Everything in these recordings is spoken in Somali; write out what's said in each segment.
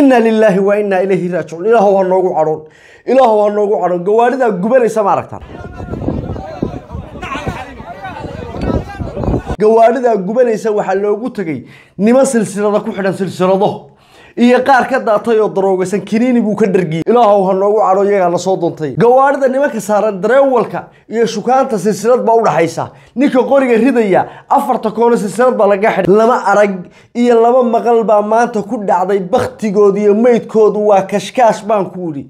inaa lilaahi wa inaa ilayhi raajicuun ilaah waa noogu cadhoon ilaah waa noogu cadhoon gawaaridaa gubanaysa ma aragtaan gawaaridaa gubanaysa waxaa loogu tegay niman silsilada ku xidhan silsilado iyo qaar ka daatay oo daroogaysan kiniini buu ka dhargiyey ilaahow ha noogu cadho iyagaa na duntay gawaadhida nimanka saaran dareewalka iyo shukaanta silsilad baa udhaxaysa ninka qoriga ridaya afarta koono silsilad baa laga xidhay laba arag iyo laba maqal baa maanta ku dhacday baktigooda iyo meydkoodu waa kashkaash baan ku idhi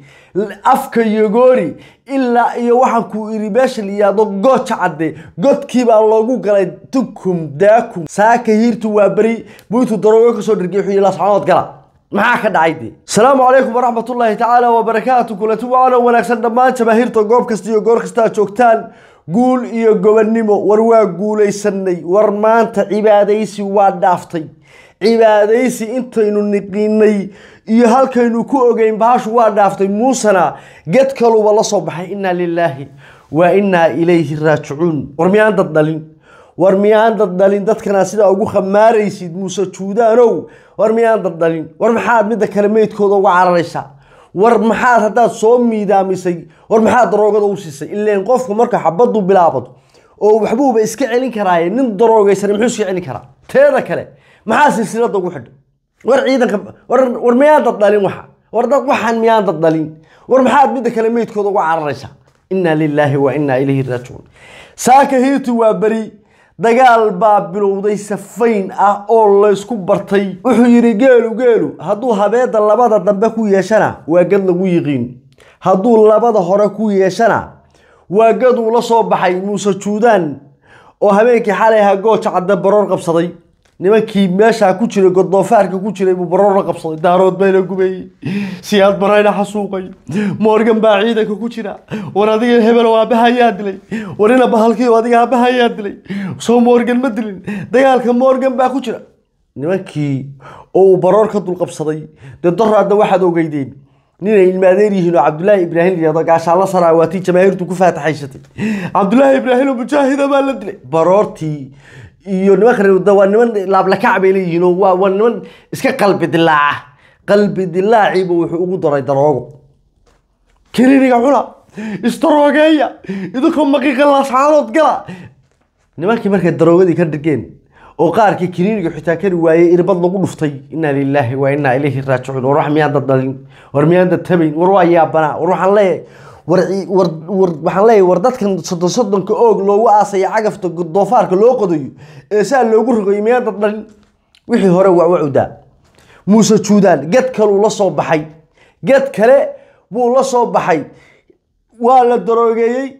afka yogoori ilaa iyo waxaan ku idhi meesha layihaahdo gooja cadde godkiibaa loogu galay tukum daakum saaka hiirtu waa beri buytu daroogo kasoo dhargiy wuxuu yihi lasxanood gala maxaa ka dhacay de asalaamu calaykum waraxmatullaahi tacaala wabarakaatu kulanti waano wanaagsan dhammaan jamaahiirta goob kasta iyo goor kastaa joogtaan guul iyo gobonnimo war waa guulaysanay war maanta cibaadaysi waa dhaaftay cibaadaysi intaynu niqiinay iyo halkaynu ku ogeyn bahashu waa dhaaftay muusena ged kaluba la soo baxay innaa lilaahi wa innaa ilayhi raajicuun war miyaan dad dhalin war miyaan daddhalin dadkana sida ugu khamaaraysid muuse juudaanow war miyaan daddhalin war maxaad midda kale meydkooda uga cararaysaa war maxaad haddaad soo miidaamisay war maxaad daroogada u siisay ileen qofku marka xabaddu bilaabado oo waxbuuba iska celin karaaye nin daroogaysan muxuu iska celin karaa teeda kale maxaa silsilada ugu xidhay war ciidanka war miyaan daddhalin waxa war dad waxaan miyaan daddhalin war maxaad midda kale meydkooda uga cararaysaa inaa lilaahi wa inaa ilayhi raajicuun saaka hiitu waa beri dagaal baa bilowday safayn ah oo laysku bartay wuxuu yidhi geelu geelu hadduu habeedda labada dambe ku yeeshana waa gad lagu yiqiin hadduu labada hore ku yeeshana waa gaduu la soo baxay muuse juudaan oo habeenkii xalay ahaa gooja cadde baroor qabsaday nimankii meeshaa ku jiray godoofaarka ku jiray buu barora qabsaday daarood bayna gubayey siyaad barayna xasuuqay moorgan baa ciidanka ku jira war adiga aabaha ayaa dilay war ina bahalkiio adiga ayaa dilay soo moorgan ma dilin dagaalka moorgan baa ku jira nimankii oo uu baroor ka dulqabsaday dee doraadda waxaad ogeydeen ninay ilmaadeer yihiin oo cabdulaahi ibraahim layihahdo gaashaan saraawaatii saraa jamaahiirtu ku faataxaysatay cabdulaahi ibraahim oo mujaahida baa la dilay baroortii iyo nimanka reewda waa niman laablakac bay leeyihiin oo waa waa niman iska qalbi dilaaca qalbi dilaaciiba wuxuu ugu daray daroogo keliiniga cuna istaroogeeya idinkoo maqiiqa laascaanood gala nimankii markay daroogadii ka dhigeen oo qaarkii kiniiniga xitaa kari waayey irbad lagu dhuftay inaa lilaahi waa inaa ilayhi raajicuun war wax miyaan dad war miyaan tabayn war waa yaabanaa war waxaan leeyahay waxaan war dadkan soddon soddonka oog loogu aasaya cagafta doofaarka loo qodayo eesaa loogu rogayo miyaa dad wixii hore wacwacudaa muuse juudaan ged kaluu la soo baxay ged kale buu la soo baxay waa la daroogeeyey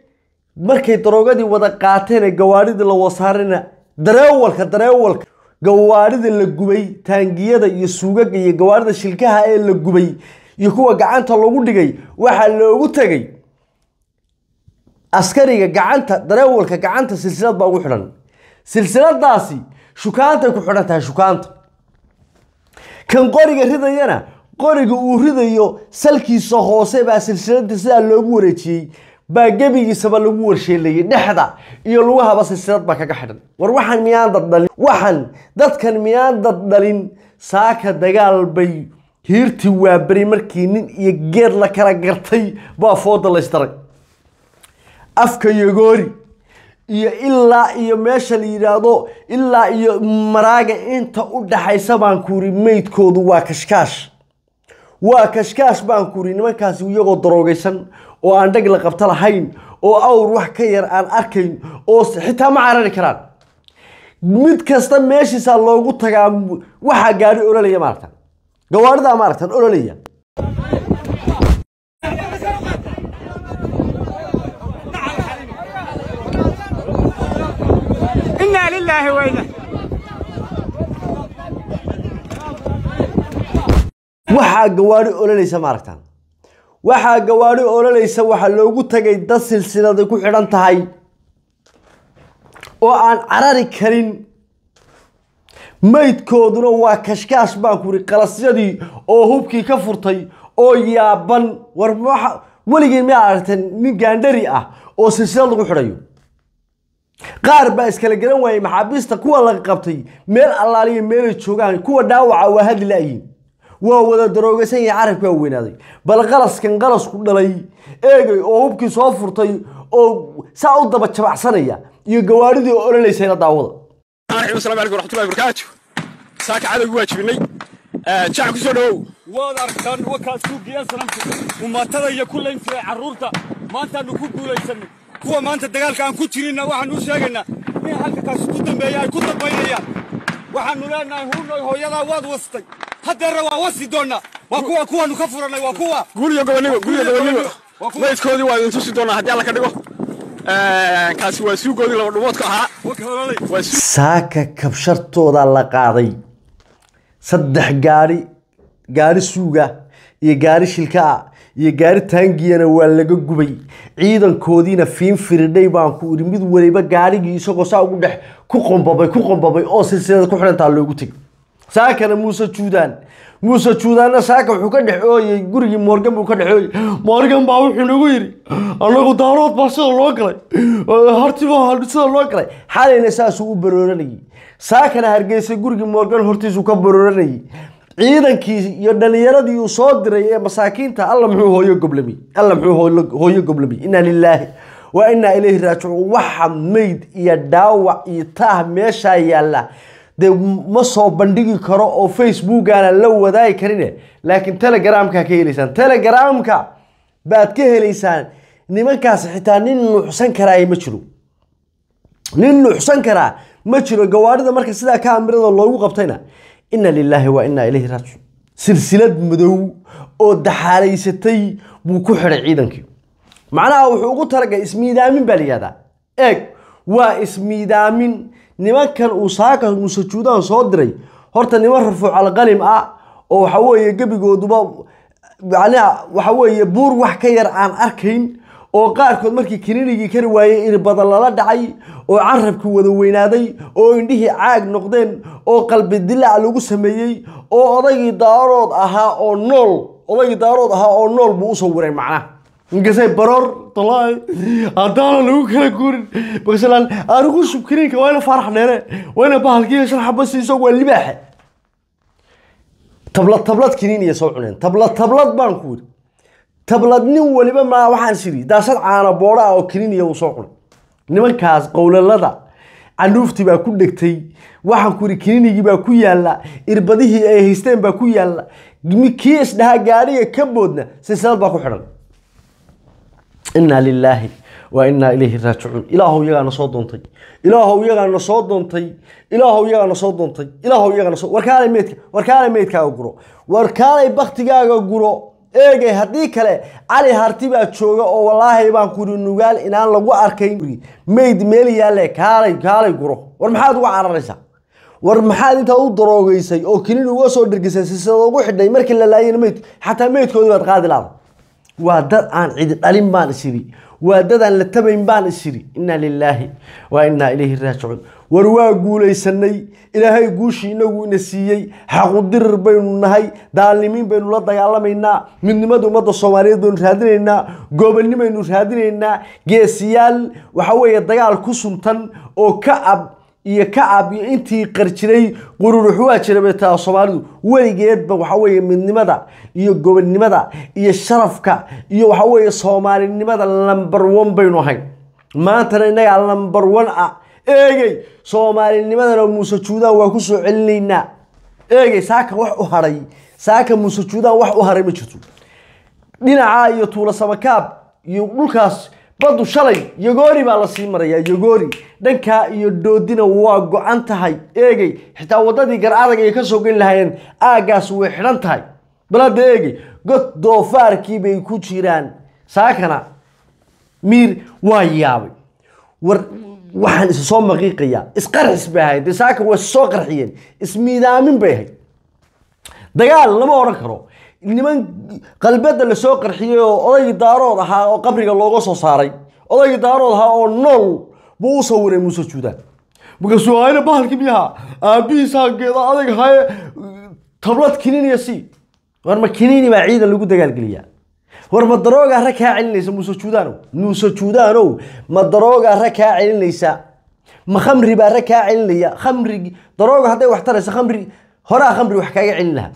markay daroogadii wada qaateene gawaadhidii la wasaarina dareewalka dareewalka gawaadhida la gubay taangiyada iyo suugaga iyo gawaadhida shilkaha ee la gubay iyo kuwa gacanta lagu dhigay waxaa loogu tegay askariga gacanta dareewalka gacanta silsilad baa ugu xidhan silsiladaasi shukaantay ku xidhan tahay shukaanta kan qoriga ridayana qoriga uu ridayo salkiisa hoose baa silsilada sidaa loogu wareejiyey baa gebigiisaba lagu warsheelayay dhexda iyo lugahaba silsilad baa kaga xidhan war waxaan miyaan daddhalin waxaan dadkan miyaan daddhalin saaka dagaal bay hiirtii waaberi markii nin iyo geed la kala gartay baa fooda la afka yogoori iyo ilaa iyo meesha la yidhaahdo ilaa iyo maraaga inta u dhaxaysa baan ku meydkoodu waa kashkaash waa kashkaash baan ku nimankaasi iyagoo daroogaysan oo aan dhag la qabto lahayn oo awr wax ka yar aan arkayn oo xitaa ma carari karaan mid kasta meeshiisaa loogu tagaa waxaa gaari ololaya maaragtan gawaaridaa maaragtan ololaya waxaa gawaari olanaysa ma waxaa gawaari olanaysa waxaa loogu tagay dad silsiladay ku xidhan tahay oo aan carari karin maydkooduna waa kashkaash baan ku ihi qalasyadii oo hubkii ka furtay oo yaaban war ma weligiin miyaa nin gaandhari ah oo silsilad lagu xidhayo qaar baa iskala garan waayay maxaabiista kuwa laga qabtay meel allaaliya meelay joogaan kuwa dhaawaca waa hadli la'yiin waa wada daroogasan yahay carabkaa weynaaday bal qalaskan qalasku dhalay eegay oo hubkii soo furtay oo saa u daba jabacsanaya iyo gawaadhidii oo ololaysayna daawada asalaamu alaikum waraxmatullahi barakaatu saaka cadowgi waa jibinay jacab ku soo dhawow waad aragtaan wakaas kuu geeyaan sanamku umaatada iyo ku layn jiray maantaannu ku guulaysanay kuwa maanta dagaalka aan ku jirinna waxaannu u sheegaynaa in halka kaasi ku dambeeya ay ku dambaynayaan waxaannu leennahay hunooy hooyadaa waad wastay hadeerna waa wasi doona waa kuwa kuwanu ka furanay waa kuwa guriga gobonimo guriga gobonimo maydkoodii waa idin tusi doonaa haddii alla ka dhigo eh, kaasi waa suugoodii laba dhumoodka ahaa saaka kabshartooda la qaaday saddex gaari gaari suuga iyo gaari shilka ah iyo gaari taangiyana waa laga gubay ciidankoodiina fiinfiridhay baan ku idhi mid waliba gaarigii isagoo saa ugu dhex ku qombabay ku qombabay oo silsilada ku xidhantaa loogu tegay saakana muuse juudaan muuse juudaanna saaka wuxuu ka dhex ooyey gurigii morgan buu ka dhex ooyey morgan baa wuxuu nagu yidhi annagu daarood baa sida loo galay hartiba sida loo galay xalayna saasuu u barooranayey saakana hargeysa gurigii morgan hortiisuu ka barooranayay ciidankii iyo dhallinyaradii uu soo diray ee masaakiinta alla muxuu hooyo goblamiy alla muxuu hooyo goblamiy inna lilaahi wa innaa ilayhi raajicuun waxa mayd iyo dhaawac iyo taah meeshaa yaalla dee ma soo bandhigi karo oo facebookaana la wadaagi karine laakiin telegramkaa ka helaysaan telegramka baad ka helaysaan nimankaas xitaa nin nuuxsan karaa ma jiro nin nuuxsan karaa ma jiro gawaadhida marka sidaa kaamirada loogu qabtayna inna lilaahi waa innaa ilayhi raajicuun silsilad madow oo daxaalaysatay buu ku xidhay ciidankii macnaha wuxuu ugu talagalay ismiidaamin baa la eeg waa ismiidaamin nimankan uu saaka uu soo diray horta niman qalim ah oo waxa weeye gebigooduba macnaha waxa weeye buur wax ka yar aan arkayn oo qaarkood markii kiniinigii kari waayey irbada lala dhacay oo carabkii wada weynaaday oo indhihii caag noqdeen oo qalbi dilaac lagu sameeyey oo odaygii daarood ahaa oo nool odaygii daarood ahaa oo nool buu u sawiray macnaha ninkaasay baroor dalaayo haddaana lagu kala guurin bakasalaan anigu subkiriinka waa faarax dheere waa ina sharxaba siiso waa libaaxa tablad tablad kiniin iyo soo cuneen tablad tablad baan ku yidhi tablad nin weliba maa waxaan sidhi daasad caana boodha ah oo kiniin iyo uu soo cunay nimankaas qowlalada canuuftii baa ku dhegtay waxaan ku yidhi kininigii baa ku yaalla irbadihii ay haysteen baa ku yaalla kii isdhahaa gaadhiga ka boodna silsilad baa ku xidhan inaa lilaahi wa inaa ilayhi raajicuun ilaahw iyagaana soo doontay ilaahw iyagaana soo doontay ilaahw iyagaana soo doontay ilaahw iyagaana soo warkaalay meydka warkaalay meydkaaga guro warkaalay baktigaaga guro eegay haddii kale cali harti baa jooga oo walaahay baan kuri nugaal inaan lagu arkayn meyd meel yaalle kaalay kaalay guro war maxaad uga cararaysaa war maxaad intaa u daroogeysay oo kinin uga soo dhergisay sisada ugu xidhay markii la laayeen meydka xataa meydkoodii baad qaadi laada waa dad aan cidi dhalin baan isiri waa dadaan la tabayn baan isiri inna lilaahi waa innaa ilayhi raajicuun war waa guulaysanay ilaahay guushii inagu ina siiyey xaqudirir baynu nahay daalnimiin baynu la dagaalamaynaa midnimada ummadda soomaaliyeed baynu raadinaynaa gobolnimaynu raadinaynaa geesiyaal waxa weeye dagaal ku suntan oo ka ab iyo kacab iyo intii qar jiray qururuxuwaa jirabeetaa soomaalidu weligeedba waxa weeye midnimada iyo gobonnimada iyo sharafka iyo waxa weeye soomaalinimada lambar one baynu ahay maantana innagaa lambar one ah eegey soomaalinimadana muuse juudaan waa ku soo celinaynaa eegey saaka wax u haray saaka muuse juudaan wax u haray ma jirto dhinacaa iyo tuulo samakaab iyo dhulkaas badu shalay yagoori baa la sii marayaa yagoori dhankaa iyo doodina waa go-an tahay eegey xitaa waddadii garcadaga ay ka soo geli lahaayeen aaggaas way xidhan tahay balada eegey god doofaarkii bay ku jiraan saakana miir waa yaabay war waxaan is soo maqiiqayaa isqarxis bay ahayd dee saaka way soo qarxiyeen ismiidaamin bay ahayd dagaal lama odhan karo niman qalbada lasoo qarxiyey oo odaygii daarood ahaa oo qabriga looga soo saaray odaygii daarood ahaa oo nool buu u sawiray muuse juudaan markaasuu aayna bahalkii miyaha aabbihiisaa geeda adag haye tablad kininaya si war ma kinini baa ciidan lagu dagaalgeliyaa war ma daroogaa ra kaa celinaysa muuse juudaanow muuse juudaanow ma daroogaa ra kaa celinaysa ma khamri baa rag kaa celinaya khamrigi darooga hadday wax taraysa khamri horaa khamri wax kaaga celin lahaa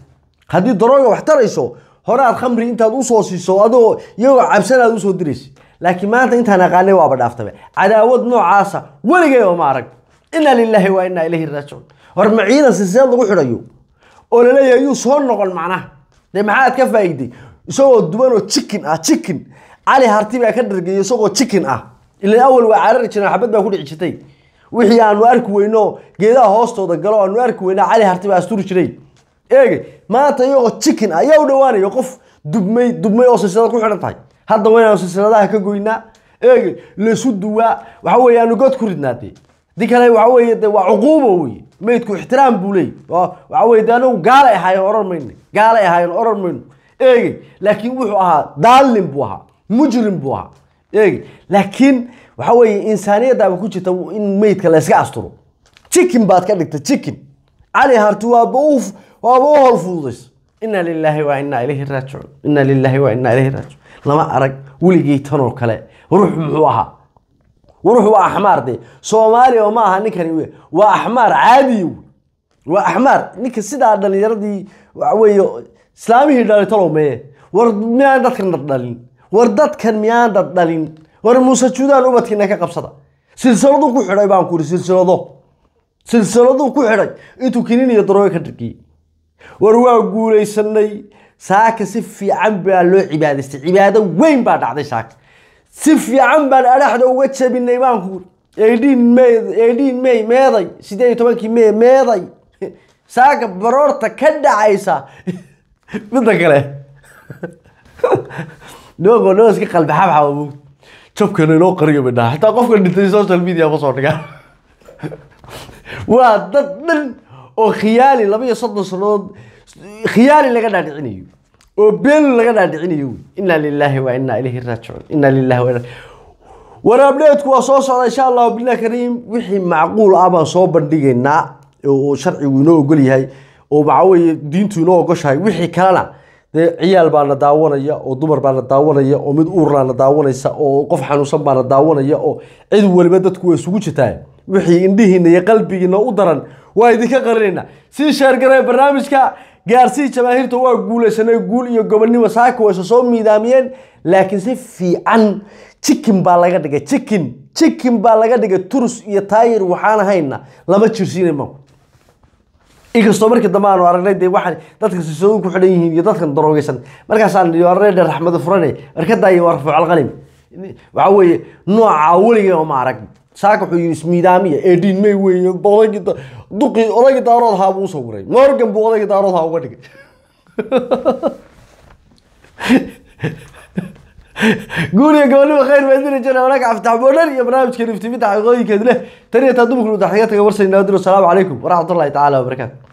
haddii darooga wax tarayso hore aad khamri intaad usoo siiso adoo iyagoo cabsan aad usoo diraysid laakiin maanta intaan aqaanay waaba dhaaftabe cadaawad noocaasa weligay ooma arag inaa lilaahi waa inaa ilayhi raajicuun hor ma ciidan silsilad lagu xidhayo oo laleeyahay yuu soo noqon macnaha dee maxaad ka faa'iiday isagoo dubanoo jikin ah jikin cali harti baa ka dhargeeya isagoo jikin ah ilan awal waa carari jireen xabad baa kudhici jirtay wixii aanu arki weyno geedaha hoostooda galo aanu arki weyna cali harti baa asturi jiray eeg maanta iyagoo chicken ayaa u dhawaanayo qof dubmay dubmay oo silsilada ku xidhan tahay hadda waynaanu silsiladaha ka goynaa eeg laisu duwaa waxa weye aanu god ku ridnaade di kale waxa weye de waa cuquubo wey maydku ixtiraam buu leey waxa weye de anagu gaalay ahaayeen oran mayno gaalay ahaayeen oran mayno eeg laakiin wuxuu ahaa daalin buu ahaa mujrim buu ahaa eeg laakiin waxa weye insaaniyadaaba ku jirta in maydka layska asturo chicken baad ka dhigtay chicken cali harti waaba uuf waaba hol fududayso inaa lilaahi waa inaa ilayhi raajicuun inaa lilaahi waa inaa ilayhi raajicuun lama arag weligay tanoo kale ruux muxuu ahaa ruux waa axmaar dee soomaaliya oo ma aha ninkani waa axmaar caadiyo waa axmaar ninka sidaa dhalinyaradii waxaweeye islaamihii dhalitalow meye war miyaan dadkan dhardhalin war dadkan miyaan dhardhalin war muuse juudaan ubadkiina ka qabsada silsiladuu ku xidhay baan ku yidhi silsilado silsiladuu ku xidhay intuu kiniin iyo darooyo ka dhargiyey war waa guulaysanay saaka si fiican baa loo cibaadaystay cibaado weyn baa dhacday saaka si fiican baan adhaxda uga jabinay baanku edn edn may meeday sideed iyo tobankii may meeday saaka baroorta ka dhacaysa midda kale nimanko niman iska qalbixabxaba moogta jabkeena inoo qariyo midhaa xataa qofka dhintay social media ma soo dhigaan waa dad dhan oo khiyaali laba iyo soddon sannadood khiyaali laga dhaadhicinayo oo been laga dhaadhicinayo inaa lilaahi wa inaa ilayhi raajicuun inaa lilahi wa waraabdheedku waa soo socda insha allahu bilah kariim wixii macquul ah baan soo bandhigaynaa oo sharcigu inoo ogol yahay oo waxaa weeye diintu inoo ogoshahay wixii kalena dee ciyaal baa la daawanaya oo dumar baa la daawanaya oo mid uurlaa la daawanaysa oo qof xanuunsan baa la daawanaya oo cid waliba dadku waa isugu jirtaa wixii indhihiina iyo qalbigiina u daran waa idinka qarinaynaa sii sheergaree barnaamijka gaarsii jamaahiirta waa guulaysanay guul iyo gobonnimo saaka wayse soo miidaamiyeen laakiin si fiican jikin baa laga dhigay jikin jikin baa laga dhigay turus iyo taayir waxaan ahayna lama jirsiinay maanku inkastoo markii dambe aragnay dee waxaan dadka siisadu ku xidhan yihiin iyo dadkan daroogeysan markaasaan aragnay dheer raxmado furane arkadaay waa rafuucalqalim waxa weeye nooca weliga uma aragn saaka wuxuu yidhi ismiidaamiya edin may weeye duqii odagii daarood haa buu sawiray morgan buu odagi daarood uga dhigay guuriga goboniba khayr maadina jana wanaag aftaxboodhan iyo barnaamijka niftimidda xaqiiqooyinkeed leh tan iyo taa dumarkanu daxdiga taga warsaynaa diro asalaamu calaykum waraxmatullahi tacaala wabarakaatu